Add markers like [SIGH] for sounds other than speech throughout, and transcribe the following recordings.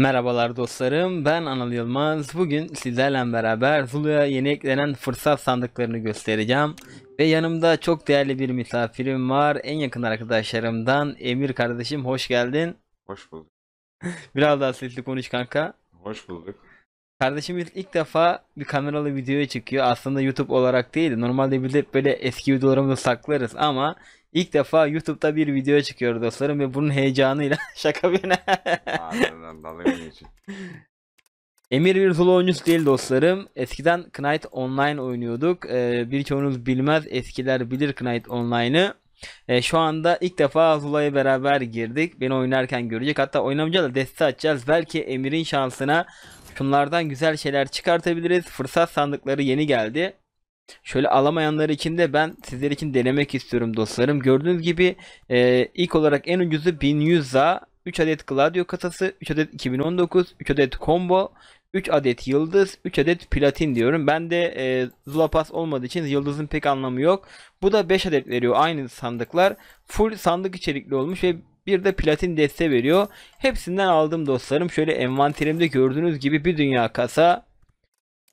Merhabalar dostlarım ben Anıl Yılmaz. Bugün sizlerle beraber Zulu'ya yeni eklenen fırsat sandıklarını göstereceğim. Ve yanımda çok değerli bir misafirim var. En yakın arkadaşlarımdan Emir kardeşim hoş geldin. Hoş bulduk. [LAUGHS] Biraz daha sesli konuş kanka. Hoş bulduk. Kardeşimiz ilk defa bir kameralı videoya çıkıyor. Aslında YouTube olarak değil. Normalde biz hep böyle eski videolarımızı saklarız ama İlk defa YouTube'da bir video çıkıyor dostlarım ve bunun heyecanıyla [LAUGHS] şaka bir ne? [LAUGHS] Emir bir solo oyuncusu değil dostlarım. Eskiden Knight Online oynuyorduk. Ee, birçoğunuz bilmez eskiler bilir Knight Online'ı. E, şu anda ilk defa Zula'ya beraber girdik. Beni oynarken görecek. Hatta oynamayacağız da destek açacağız. Belki Emir'in şansına şunlardan güzel şeyler çıkartabiliriz. Fırsat sandıkları yeni geldi. Şöyle alamayanlar için de ben sizler için denemek istiyorum dostlarım. Gördüğünüz gibi e, ilk olarak en ucuzu 1100'a 3 adet Gladio kasası, 3 adet 2019, 3 adet combo, 3 adet yıldız, 3 adet platin diyorum. Ben de e, Zulapas olmadığı için yıldızın pek anlamı yok. Bu da 5 adet veriyor aynı sandıklar. Full sandık içerikli olmuş ve bir de platin deste veriyor. Hepsinden aldım dostlarım. Şöyle envanterimde gördüğünüz gibi bir dünya kasa,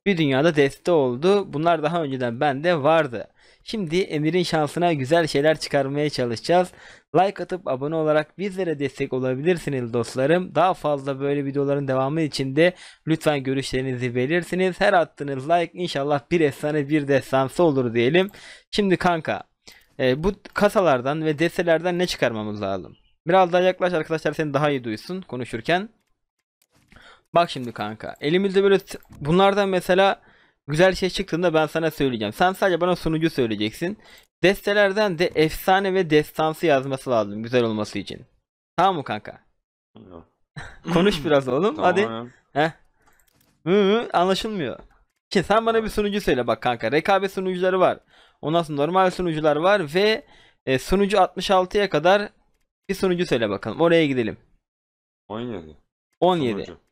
bir dünyada deste oldu. Bunlar daha önceden bende vardı. Şimdi Emir'in şansına güzel şeyler çıkarmaya çalışacağız. Like atıp abone olarak bizlere destek olabilirsiniz dostlarım. Daha fazla böyle videoların devamı için de lütfen görüşlerinizi belirsiniz. Her attığınız like inşallah bir efsane bir destansı olur diyelim. Şimdi kanka e, bu kasalardan ve destelerden ne çıkarmamız lazım? Biraz daha yaklaş arkadaşlar seni daha iyi duysun konuşurken. Bak şimdi kanka. Elimizde böyle bunlardan mesela güzel şey çıktığında ben sana söyleyeceğim. Sen sadece bana sunucu söyleyeceksin. Destelerden de efsane ve destansı yazması lazım güzel olması için. Tamam mı kanka? [LAUGHS] Konuş biraz oğlum. Tamam. Hadi. Heh. Hı -hı, anlaşılmıyor. Şimdi sen bana bir sunucu söyle bak kanka. Rekabet sunucuları var. Ondan sonra normal sunucular var ve e, sunucu 66'ya kadar bir sunucu söyle bakalım. Oraya gidelim. 17. 17. Sunucu.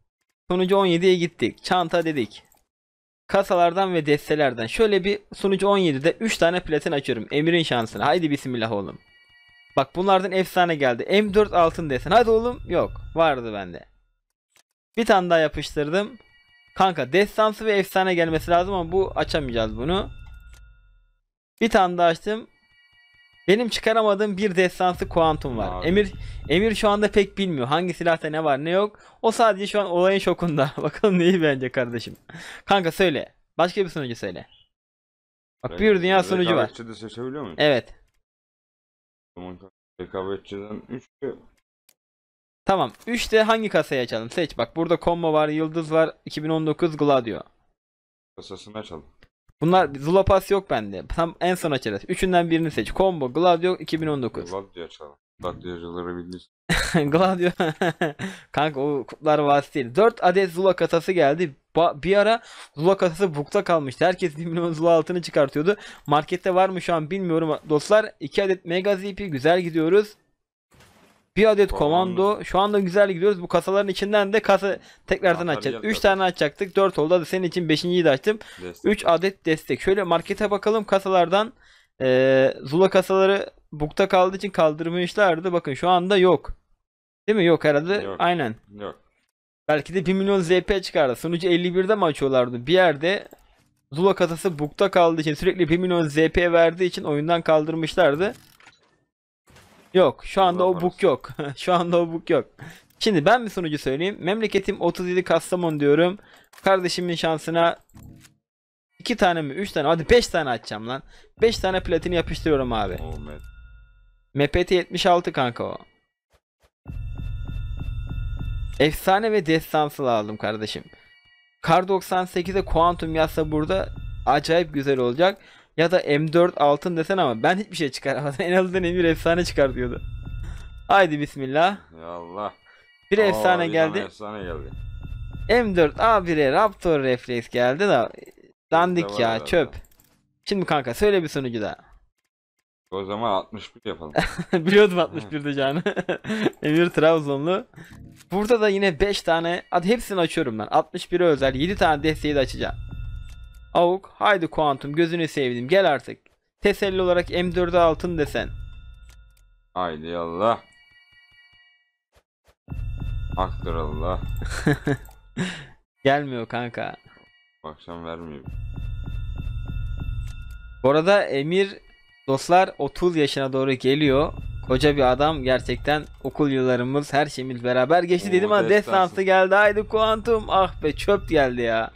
Sonucu 17'ye gittik. Çanta dedik. Kasalardan ve destelerden. Şöyle bir sonucu 17'de 3 tane platin açıyorum. Emir'in şansına. Haydi bismillah oğlum. Bak bunlardan efsane geldi. M4 altın desen. Hadi oğlum. Yok. Vardı bende. Bir tane daha yapıştırdım. Kanka destansı ve efsane gelmesi lazım ama bu açamayacağız bunu. Bir tane daha açtım. Benim çıkaramadığım bir destansı kuantum var. Abi. Emir Emir şu anda pek bilmiyor hangi silahta ne var ne yok. O sadece şu an olayın şokunda. [LAUGHS] Bakalım neyi bence kardeşim. Kanka söyle. Başka bir sunucu söyle. Bak Re bir dünya sunucu var. de seçebiliyor muyum? Evet. Tamam. Rekabetçiden 3 Tamam. 3'te hangi kasayı açalım? Seç. Bak burada combo var, yıldız var. 2019 Gladio. Kasasını açalım. Bunlar Zulapas yok bende. Tam en son açarız. Üçünden birini seç. Combo Gladio 2019. Gladio açalım. Gladiocuları bildiğin. [LAUGHS] Gladio. [LAUGHS] Kanka o kutlar vasıtaydı. 4 adet Zula kasası geldi. Ba- bir ara Zula kasası bukta kalmıştı. Herkes 1 [LAUGHS] milyon Zula altını çıkartıyordu. Markette var mı şu an bilmiyorum dostlar. 2 adet Mega ZP güzel gidiyoruz. Bir adet komando. Şu anda güzel gidiyoruz. Bu kasaların içinden de kasa tekrardan Anahtarı açacağız. 3 tane açacaktık. 4 oldu. Hadi senin için 5.yi de açtım. 3 adet destek. Şöyle markete bakalım kasalardan. Ee, Zula kasaları bukta kaldığı için kaldırmışlardı. Bakın şu anda yok. Değil mi? Yok herhalde. Yok. Aynen. Yok. Belki de 1 milyon ZP çıkardı. Sunucu 51'de mi açıyorlardı? Bir yerde Zula kasası bukta kaldığı için sürekli 1 milyon ZP verdiği için oyundan kaldırmışlardı. Yok [LAUGHS] şu anda o book yok. şu anda o book yok. Şimdi ben bir sonucu söyleyeyim. Memleketim 37 kastamon diyorum. Kardeşimin şansına 2 tane mi 3 tane hadi 5 tane açacağım lan. 5 tane platini yapıştırıyorum abi. Oh, MPT 76 kanka o. Efsane ve destansıl aldım kardeşim. Kar 98'e kuantum yazsa burada acayip güzel olacak. Ya da M4 altın desen ama ben hiçbir şey çıkaramadım. [LAUGHS] en azından Emir efsane çıkar diyordu. Haydi bismillah. Ya Allah. Bir Allah efsane Allah, geldi. Efsane geldi. M4 A1'e Raptor Reflex geldi da dandik ya var, çöp. Şimdi kanka söyle bir sonucu da. O zaman 61 yapalım. [LAUGHS] Biliyordum 61 canı. [LAUGHS] Emir Trabzonlu. Burada da yine 5 tane hadi hepsini açıyorum ben. 61'e özel 7 tane desteği de açacağım. Avuk haydi kuantum gözünü sevdim gel artık. Teselli olarak M4'e altın desen. Haydi Allah. Haktır Allah. [LAUGHS] Gelmiyor kanka. akşam vermiyor. Bu arada Emir dostlar 30 yaşına doğru geliyor. Koca bir adam gerçekten okul yıllarımız her şeyimiz beraber geçti dedim ama destansı geldi haydi kuantum ah be çöp geldi ya.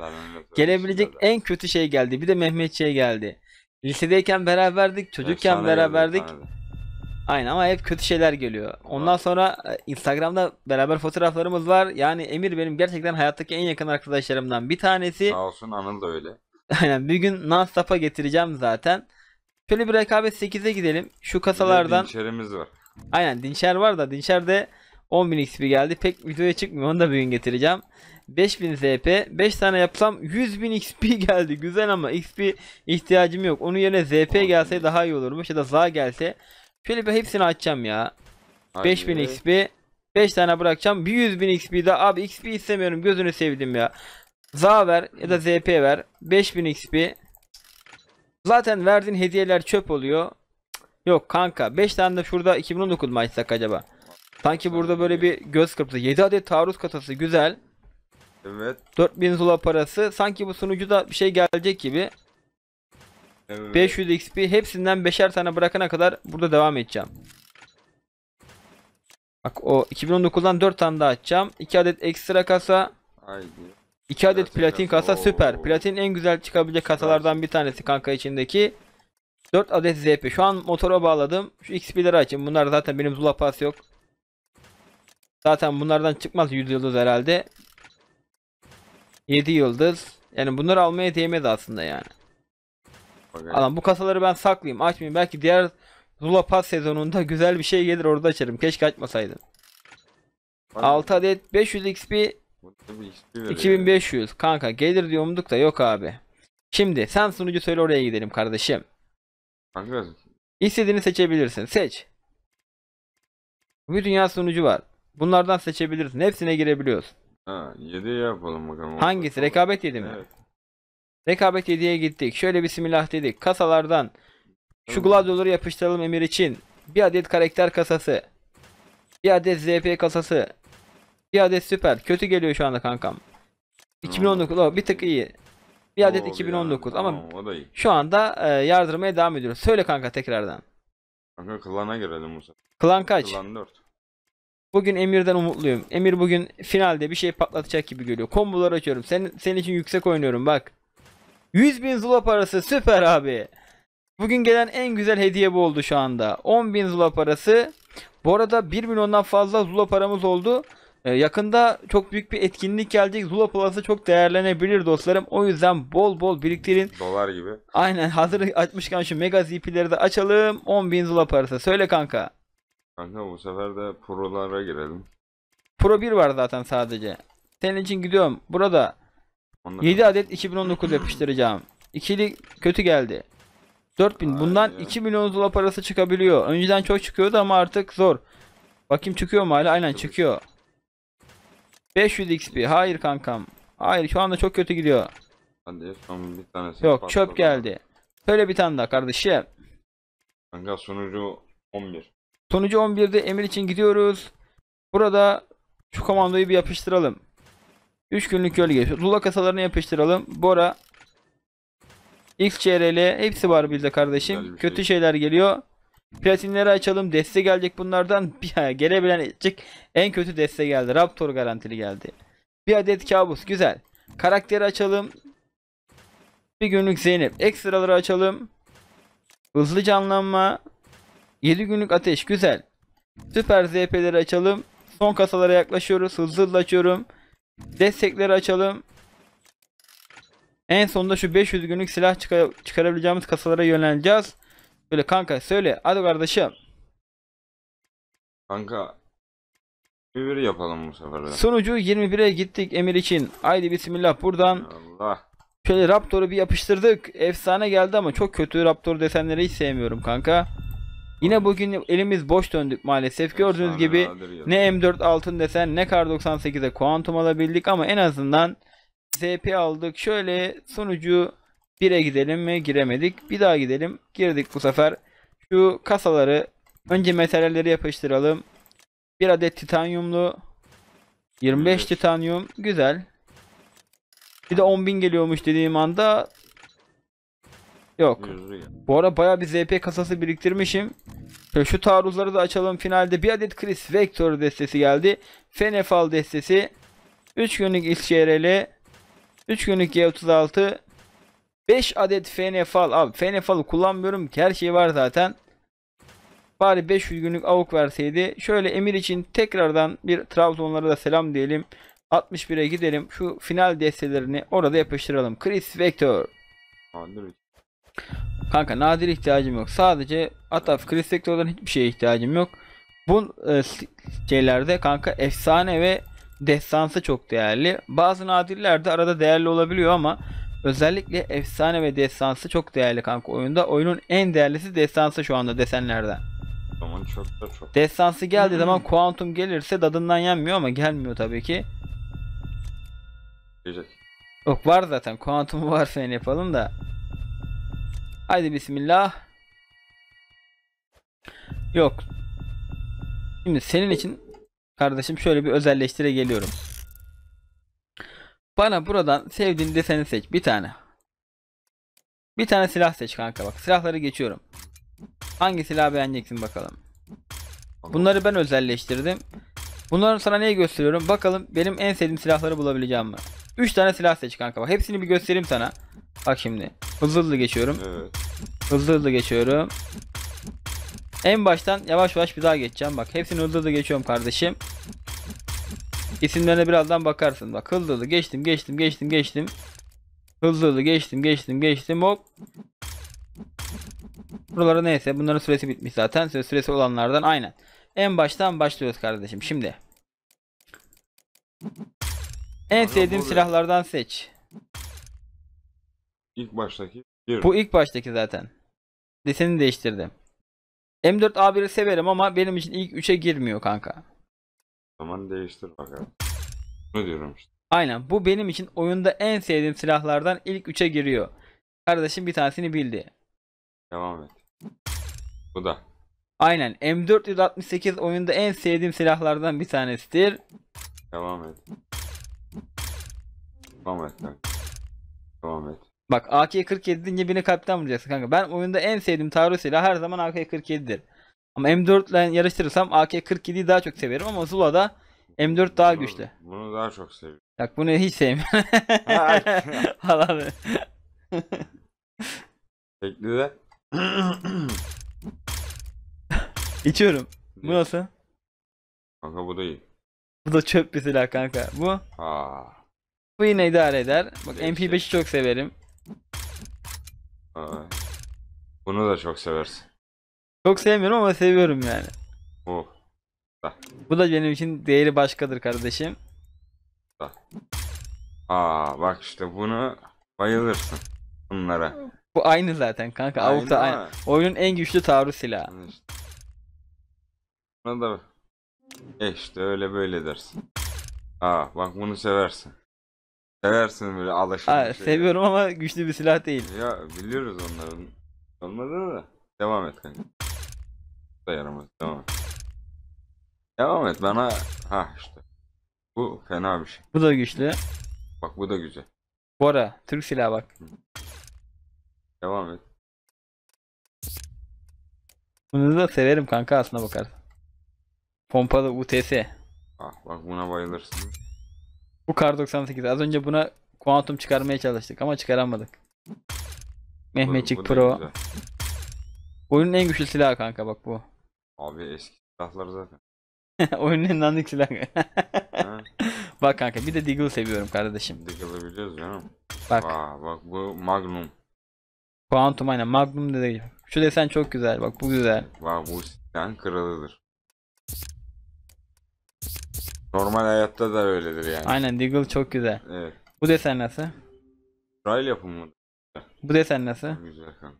Gelebilecek en kötü şey geldi bir de Mehmetçiğe geldi. Lisedeyken beraberdik çocukken Efsane beraberdik. Aynen ama hep kötü şeyler geliyor. Ondan var. sonra e, Instagram'da beraber fotoğraflarımız var. Yani Emir benim gerçekten hayattaki en yakın arkadaşlarımdan bir tanesi. Sağ olsun Anıl da öyle. [LAUGHS] Aynen bir gün Nastap'a getireceğim zaten. Şöyle bir rekabet 8'e gidelim. Şu kasalardan. Dinçerimiz var. Aynen Dinçer var da Dinçer de 10.000 XP geldi. Pek videoya çıkmıyor. Onu da bugün gün getireceğim. 5000 ZP. 5 tane yapsam 100.000 XP [LAUGHS] geldi. Güzel ama XP ihtiyacım yok. Onun yerine ZP gelse daha iyi olurmuş. Ya da ZA gelse. Şöyle bir hepsini açacağım ya. 5000 XP. 5 tane bırakacağım. Bir 100.000 XP daha. Abi XP istemiyorum. Gözünü sevdim ya. ZA ver ya da ZP ver. 5000 XP. Zaten verdiğin hediyeler çöp oluyor. Yok kanka 5 tane de şurada 2019 mu açsak acaba? Sanki burada böyle bir göz kırptı. 7 adet taarruz katası güzel. Evet. 4000 zula parası. Sanki bu sunucuda bir şey gelecek gibi. Evet. 500 XP hepsinden 5'er tane bırakana kadar burada devam edeceğim. Bak o 2019'dan 4 tane daha açacağım. 2 adet ekstra kasa. Haydi. 2 adet platin kasa süper. Platin en güzel çıkabilecek kasalardan bir tanesi kanka içindeki. 4 adet ZP. Şu an motora bağladım. Şu XP'leri açayım. Bunlar zaten benim Zula Pass yok. Zaten bunlardan çıkmaz 100 yıldız herhalde. 7 yıldız. Yani bunları almaya değmez aslında yani. Okay. Adam bu kasaları ben saklayayım. Açmayayım. Belki diğer Zula Pass sezonunda güzel bir şey gelir orada açarım. Keşke açmasaydım. Aynen. 6 adet 500 XP Burada bir kanka gelir diyor da yok abi. Şimdi sen sunucu söyle oraya gidelim kardeşim. Kanka İstediğini seçebilirsin. Seç. Bir dünya sunucu var. Bunlardan seçebilirsin. Hepsine girebiliyoruz. ha 7 yapalım bakalım. Hangisi? Rekabet yedi mi? Evet. Rekabet 7'ye gittik. Şöyle bismillah dedik. Kasalardan şu gladyoları yapıştıralım Emir için. Bir adet karakter kasası. Bir adet ZP kasası. Bir adet süper. Kötü geliyor şu anda kankam. 2019 o hmm. bir tık iyi. Bir adet Oo, 2019 ya. ama Tamam, şu anda e, yardırmaya devam ediyoruz. Söyle kanka tekrardan. Kanka klana girelim bu sefer. Klan kaç? Klan 4. Bugün Emir'den umutluyum. Emir bugün finalde bir şey patlatacak gibi geliyor. Kombolar açıyorum. Sen, senin için yüksek oynuyorum bak. 100 bin zula parası süper abi. Bugün gelen en güzel hediye bu oldu şu anda. 10 bin zula parası. Bu arada 1 milyondan fazla zula paramız oldu. Ee, yakında çok büyük bir etkinlik gelecek. Zula Plus'ı çok değerlenebilir dostlarım. O yüzden bol bol biriktirin. Dolar gibi. Aynen hazır açmışken şu mega ZP'leri de açalım. 10.000 Zula parası. Söyle kanka. Kanka bu sefer de Pro'lara girelim. Pro 1 var zaten sadece. Senin için gidiyorum. Burada 7 adet 2019 yapıştıracağım. İkili kötü geldi. 4000. Aynen. Bundan 2 milyon dolar parası çıkabiliyor. Önceden çok çıkıyordu ama artık zor. Bakayım çıkıyor mu hala? Aynen çıkıyor. 500 XP. Hayır kankam. Hayır şu anda çok kötü gidiyor. Hadi son bir tanesi. Yok patladı. çöp geldi. Böyle bir tane daha kardeşim. Kanka sonucu 11. Sonucu 11'de Emir için gidiyoruz. Burada şu komandoyu bir yapıştıralım. 3 günlük gölge. Lula kasalarını yapıştıralım. Bora. XCRL hepsi var bizde kardeşim. Şey. Kötü şeyler geliyor. Platinleri açalım. Deste gelecek bunlardan. [LAUGHS] gelebilen gelebilecek en kötü deste geldi. Raptor garantili geldi. Bir adet kabus. Güzel. Karakteri açalım. Bir günlük Zeynep. Ekstraları açalım. Hızlı canlanma. 7 günlük ateş. Güzel. Süper ZP'leri açalım. Son kasalara yaklaşıyoruz. Hızlı hızlı açıyorum. Destekleri açalım. En sonunda şu 500 günlük silah çıkarabileceğimiz kasalara yöneleceğiz. Böyle kanka söyle. Hadi kardeşim. Kanka bir yapalım bu sefer de. Sonucu 21'e gittik Emir için. Haydi bismillah buradan. Allah. Şöyle Raptor'u bir yapıştırdık. Efsane geldi ama çok kötü Raptor desenleri hiç sevmiyorum kanka. Yine bugün elimiz boş döndük maalesef. Gördüğünüz gibi ne M4 altın desen ne Kar 98'e kuantum alabildik ama en azından ZP aldık. Şöyle sonucu 1'e gidelim mi? Giremedik. Bir daha gidelim. Girdik bu sefer. Şu kasaları önce metalleri yapıştıralım. Bir adet titanyumlu 25 titanyum. Güzel. Bir de 10.000 geliyormuş dediğim anda Yok. Bu ara baya bir ZP kasası biriktirmişim. şu taarruzları da açalım. Finalde bir adet Chris Vector destesi geldi. Fenefal destesi. 3 günlük XRL. 3 günlük G36. 5 adet FNFAL abi FNFAL'ı kullanmıyorum ki her şey var zaten. Bari 500 günlük avuk verseydi. Şöyle Emir için tekrardan bir Trabzonlara da selam diyelim. 61'e gidelim. Şu final destelerini orada yapıştıralım. Chris Vector. Kanka nadir ihtiyacım yok. Sadece Ataf Chris Vector'dan hiçbir şeye ihtiyacım yok. Bu e, şeylerde kanka efsane ve destansı çok değerli. Bazı nadirlerde arada değerli olabiliyor ama Özellikle efsane ve destansı çok değerli kanka oyunda. Oyunun en değerlisi destansı şu anda desenlerden. Zaman çok da çok. Destansı geldiği hmm. zaman kuantum gelirse dadından yanmıyor ama gelmiyor tabii ki. Gelecek. Yok var zaten. Kuantumu var sen [LAUGHS] yapalım da. Haydi bismillah. Yok. Şimdi senin için kardeşim şöyle bir özelleştire geliyorum. Bana buradan sevdiğin deseni seç. Bir tane. Bir tane silah seç kanka bak. Silahları geçiyorum. Hangi silahı beğeneceksin bakalım. Bunları ben özelleştirdim. Bunları sana neyi gösteriyorum? Bakalım benim en sevdiğim silahları bulabileceğim mi? 3 tane silah seç kanka bak. Hepsini bir göstereyim sana. Bak şimdi. Hızlı hızlı geçiyorum. Evet. Hızlı hızlı geçiyorum. En baştan yavaş yavaş bir daha geçeceğim. Bak hepsini hızlı hızlı geçiyorum kardeşim. İsimlerine birazdan bakarsın. Bak hızlı hızlı geçtim geçtim geçtim geçtim. Hızlı hızlı geçtim geçtim geçtim hop. Buralara neyse bunların süresi bitmiş zaten. Süresi olanlardan aynen. En baştan başlıyoruz kardeşim şimdi. En sevdiğim silahlardan seç. İlk baştaki. Bir. Bu ilk baştaki zaten. Deseni değiştirdim. M4A1'i severim ama benim için ilk 3'e girmiyor kanka zaman değiştir bakalım. Ne diyorum işte. Aynen bu benim için oyunda en sevdiğim silahlardan ilk 3'e giriyor. Kardeşim bir tanesini bildi. Devam et. Bu da. Aynen M468 oyunda en sevdiğim silahlardan bir tanesidir. Devam et. Devam et. Kanka. Devam et. Bak AK-47 deyince beni kalpten vuracaksın kanka. Ben oyunda en sevdiğim taarruz silahı her zaman AK-47'dir. Ama M4 ile yarıştırırsam AK-47'yi daha çok severim ama Zula'da M4 daha bunu, güçlü. Bunu daha çok seviyorum. Bak bunu hiç sevmiyorum. Falan. [LAUGHS] Tekli de. İçiyorum. Bu nasıl? Kanka bu da iyi. Bu da çöp bir silah kanka. Bu? Aa. Bu yine idare eder. Bak MP5'i çok severim. Aa. Bunu da çok seversin. Çok sevmiyorum ama seviyorum yani. Oh. Güzel. Bu da benim için değeri başkadır kardeşim. Güzel. Aa bak işte bunu bayılırsın bunlara. Bu aynı zaten kanka. Aynı Avukta aynı. Oyunun en güçlü taarruz silahı. İşte. Buna da e işte öyle böyle dersin. Aa bak bunu seversin. Seversin böyle alışın. Aa, şey. seviyorum ama güçlü bir silah değil. Ya biliyoruz onların. Olmadı da. Devam et kanka da yaramaz. Devam et. Devam et bana. Ha işte. Bu fena bir şey. Bu da güçlü. Bak bu da güzel. Bora. Türk silahı bak. Devam et. Bunu da severim kanka aslına bakarsın. Pompalı UTS. Ah bak buna bayılırsın. Bu kar 98. Az önce buna kuantum çıkarmaya çalıştık ama çıkaramadık. Mehmetçik bu, bu Pro. Oyunun en güçlü silahı kanka bak bu. Abi eski silahlar zaten. [LAUGHS] Oyunun en dandik silahı. [LAUGHS] Bak kanka bir de Deagle seviyorum kardeşim. Deagle'ı biliyoruz canım. Bak. Aa, bak bu Magnum. Quantum aynen Magnum da Şu desen çok güzel bak bu güzel. Bak bu silahın kralıdır. Normal hayatta da öyledir yani. Aynen Deagle çok güzel. Evet. Bu desen nasıl? Trail yapımı. Bu desen nasıl? Güzel kanka.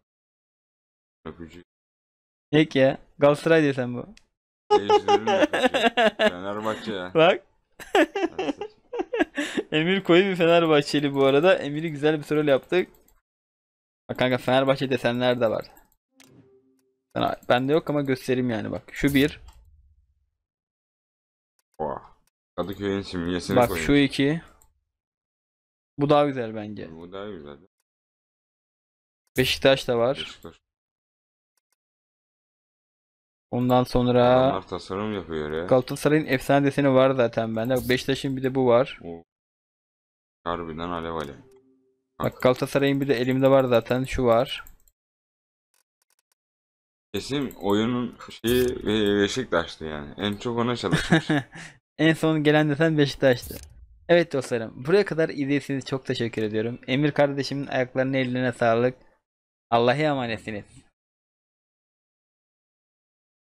Öpücük. Tek ya. Galatasaray diye sen bu. Değiştirir [LAUGHS] Fenerbahçe ya. Bak. [LAUGHS] Emir koyu bir Fenerbahçeli bu arada. Emir'i güzel bir troll yaptık. Bak kanka Fenerbahçe desenler de var. Ben de yok ama göstereyim yani bak. Şu bir. Oh. Kadıköy'ün simgesini Bak koyayım. şu iki. Bu daha güzel bence. Bu daha güzel. Beşiktaş da var. Beşiktaş. Ondan sonra Adamlar tasarım yapıyor ya. Galatasaray'ın efsane deseni var zaten bende. Beşiktaş'ın bir de bu var. O- Harbiden alev alev. Bak Galatasaray'ın bir de elimde var zaten. Şu var. Kesin oyunun şeyi Be- Beşiktaş'tı yani. En çok ona çalışmış. [LAUGHS] En son gelen desen Beşiktaş'tı. Evet dostlarım, buraya kadar izlediğiniz için çok teşekkür ediyorum. Emir kardeşimin ayaklarının eline sağlık. Allah'a emanetsiniz.